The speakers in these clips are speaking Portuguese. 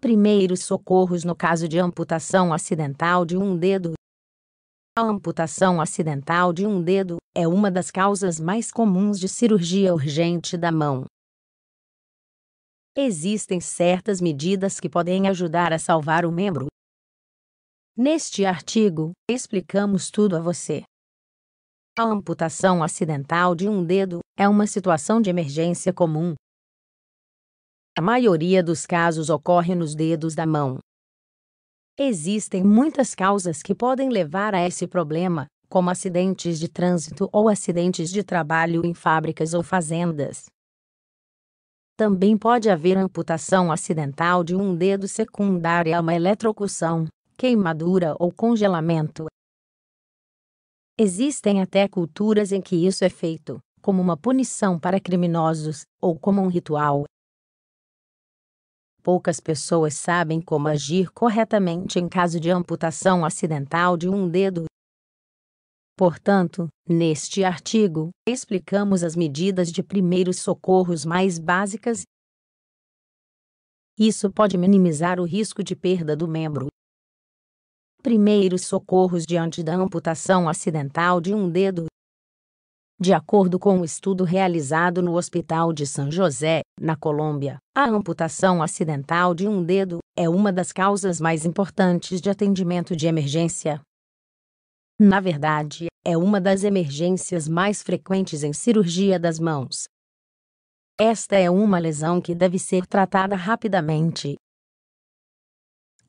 Primeiros socorros no caso de amputação acidental de um dedo. A amputação acidental de um dedo é uma das causas mais comuns de cirurgia urgente da mão. Existem certas medidas que podem ajudar a salvar o membro. Neste artigo, explicamos tudo a você. A amputação acidental de um dedo é uma situação de emergência comum a maioria dos casos ocorre nos dedos da mão. Existem muitas causas que podem levar a esse problema, como acidentes de trânsito ou acidentes de trabalho em fábricas ou fazendas. Também pode haver amputação acidental de um dedo secundária a uma eletrocução, queimadura ou congelamento. Existem até culturas em que isso é feito, como uma punição para criminosos, ou como um ritual, poucas pessoas sabem como agir corretamente em caso de amputação acidental de um dedo. Portanto, neste artigo, explicamos as medidas de primeiros socorros mais básicas. Isso pode minimizar o risco de perda do membro. Primeiros socorros diante da amputação acidental de um dedo. De acordo com um estudo realizado no Hospital de São José, na Colômbia, a amputação acidental de um dedo é uma das causas mais importantes de atendimento de emergência. Na verdade, é uma das emergências mais frequentes em cirurgia das mãos. Esta é uma lesão que deve ser tratada rapidamente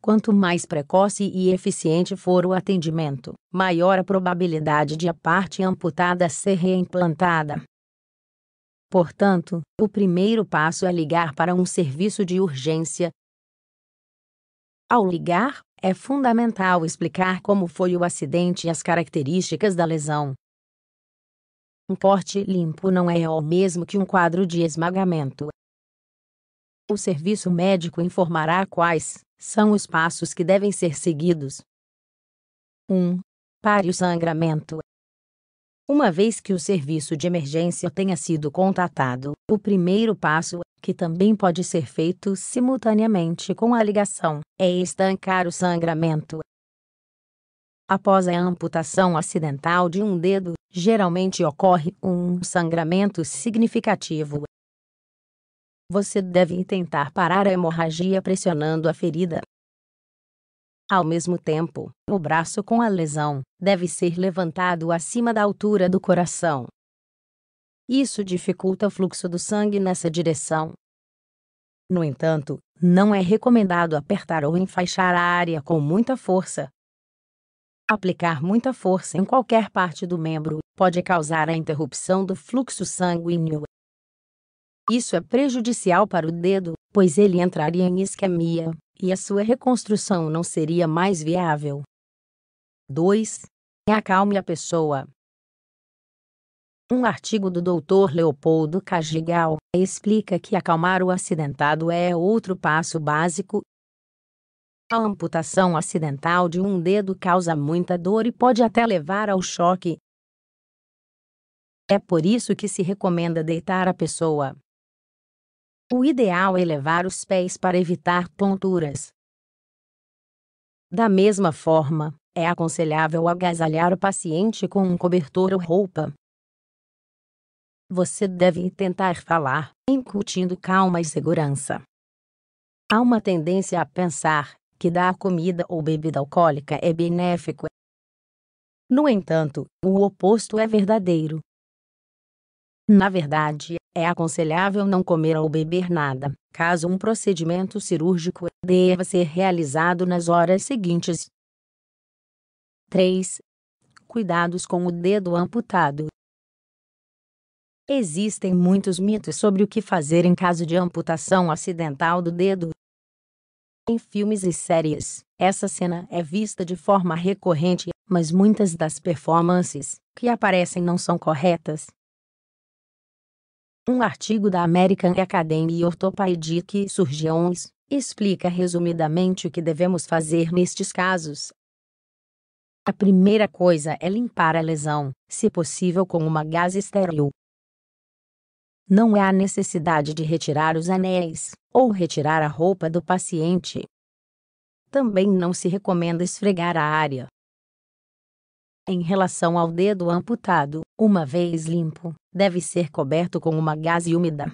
Quanto mais precoce e eficiente for o atendimento, maior a probabilidade de a parte amputada ser reimplantada. Portanto, o primeiro passo é ligar para um serviço de urgência. Ao ligar, é fundamental explicar como foi o acidente e as características da lesão. Um corte limpo não é o mesmo que um quadro de esmagamento, o serviço médico informará quais são os passos que devem ser seguidos. 1. Pare o sangramento. Uma vez que o serviço de emergência tenha sido contatado, o primeiro passo, que também pode ser feito simultaneamente com a ligação, é estancar o sangramento. Após a amputação acidental de um dedo, geralmente ocorre um sangramento significativo você deve tentar parar a hemorragia pressionando a ferida. Ao mesmo tempo, o braço com a lesão deve ser levantado acima da altura do coração. Isso dificulta o fluxo do sangue nessa direção. No entanto, não é recomendado apertar ou enfaixar a área com muita força. Aplicar muita força em qualquer parte do membro pode causar a interrupção do fluxo sanguíneo isso é prejudicial para o dedo, pois ele entraria em isquemia, e a sua reconstrução não seria mais viável. 2. Acalme a pessoa. Um artigo do Dr. Leopoldo Cajigal explica que acalmar o acidentado é outro passo básico. A amputação acidental de um dedo causa muita dor e pode até levar ao choque. É por isso que se recomenda deitar a pessoa, o ideal é levar os pés para evitar tonturas. Da mesma forma, é aconselhável agasalhar o paciente com um cobertor ou roupa. Você deve tentar falar, incutindo calma e segurança. Há uma tendência a pensar que dar comida ou bebida alcoólica é benéfico. No entanto, o oposto é verdadeiro. Na verdade, é aconselhável não comer ou beber nada, caso um procedimento cirúrgico deva ser realizado nas horas seguintes. 3. Cuidados com o dedo amputado. Existem muitos mitos sobre o que fazer em caso de amputação acidental do dedo. Em filmes e séries, essa cena é vista de forma recorrente, mas muitas das performances que aparecem não são corretas. Um artigo da American Academy of Orthopaedic Surgeons explica resumidamente o que devemos fazer nestes casos. A primeira coisa é limpar a lesão, se possível com uma gás estéril. Não há necessidade de retirar os anéis ou retirar a roupa do paciente. Também não se recomenda esfregar a área. Em relação ao dedo amputado, uma vez limpo, deve ser coberto com uma gaze úmida.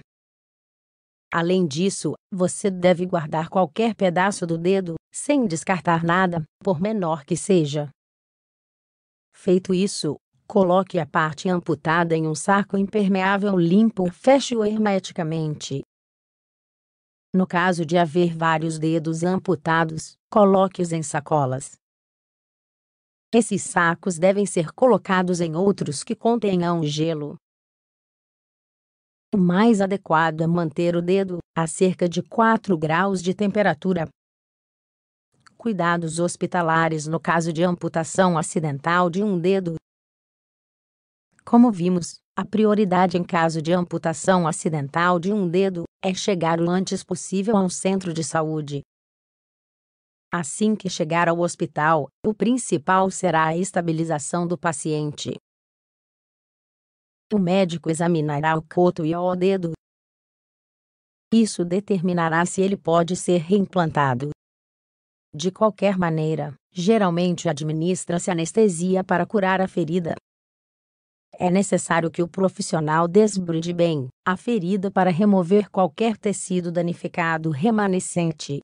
Além disso, você deve guardar qualquer pedaço do dedo, sem descartar nada, por menor que seja. Feito isso, coloque a parte amputada em um saco impermeável limpo e feche-o hermeticamente. No caso de haver vários dedos amputados, coloque-os em sacolas. Esses sacos devem ser colocados em outros que contenham gelo, o mais adequado é manter o dedo a cerca de 4 graus de temperatura. Cuidados hospitalares no caso de amputação acidental de um dedo. Como vimos, a prioridade em caso de amputação acidental de um dedo é chegar o antes possível a um centro de saúde. Assim que chegar ao hospital, o principal será a estabilização do paciente. O médico examinará o coto e o dedo. Isso determinará se ele pode ser reimplantado. De qualquer maneira, geralmente administra-se anestesia para curar a ferida. É necessário que o profissional desbrude bem a ferida para remover qualquer tecido danificado remanescente.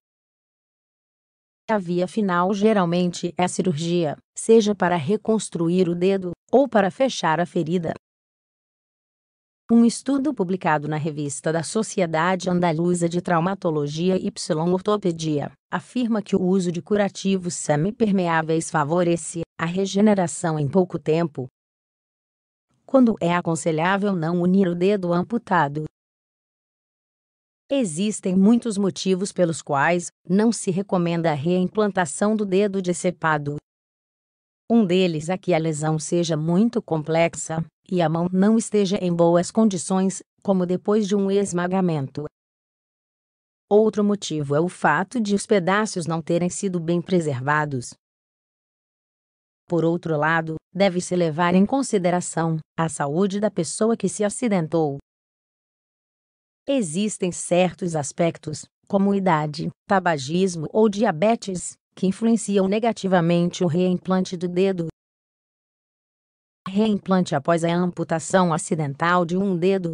A via final geralmente é a cirurgia, seja para reconstruir o dedo ou para fechar a ferida. Um estudo publicado na revista da Sociedade Andaluza de Traumatologia e Ortopedia afirma que o uso de curativos semipermeáveis favorece a regeneração em pouco tempo. Quando é aconselhável não unir o dedo amputado? Existem muitos motivos pelos quais não se recomenda a reimplantação do dedo decepado, um deles é que a lesão seja muito complexa, e a mão não esteja em boas condições, como depois de um esmagamento. Outro motivo é o fato de os pedaços não terem sido bem preservados. Por outro lado, deve-se levar em consideração a saúde da pessoa que se acidentou. Existem certos aspectos, como idade, tabagismo ou diabetes, que influenciam negativamente o reimplante do dedo. Reimplante após a amputação acidental de um dedo.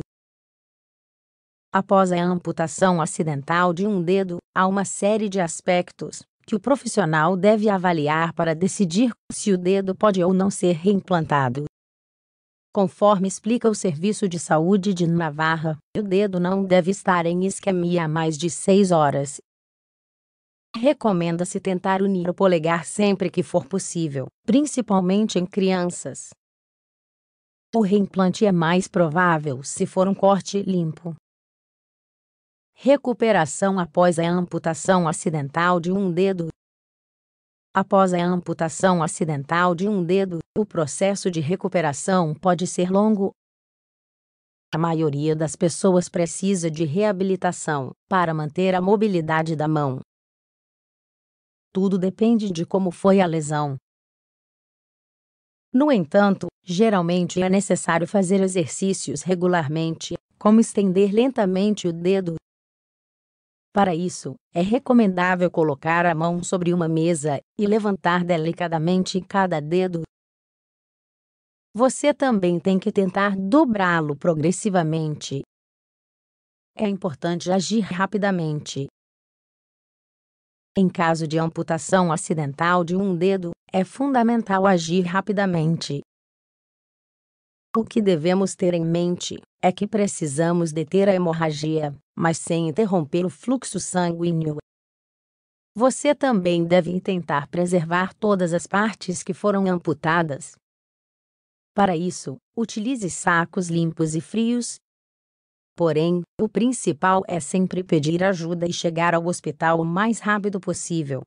Após a amputação acidental de um dedo, há uma série de aspectos que o profissional deve avaliar para decidir se o dedo pode ou não ser reimplantado. Conforme explica o Serviço de Saúde de Navarra, o dedo não deve estar em isquemia há mais de seis horas Recomenda-se tentar unir o polegar sempre que for possível, principalmente em crianças. O reimplante é mais provável se for um corte limpo. Recuperação após a amputação acidental de um dedo. Após a amputação acidental de um dedo, o processo de recuperação pode ser longo. A maioria das pessoas precisa de reabilitação para manter a mobilidade da mão tudo depende de como foi a lesão. No entanto, geralmente é necessário fazer exercícios regularmente, como estender lentamente o dedo. Para isso, é recomendável colocar a mão sobre uma mesa e levantar delicadamente cada dedo. Você também tem que tentar dobrá-lo progressivamente. É importante agir rapidamente, em caso de amputação acidental de um dedo, é fundamental agir rapidamente. O que devemos ter em mente é que precisamos deter a hemorragia, mas sem interromper o fluxo sanguíneo. Você também deve tentar preservar todas as partes que foram amputadas. Para isso, utilize sacos limpos e frios, Porém, o principal é sempre pedir ajuda e chegar ao hospital o mais rápido possível.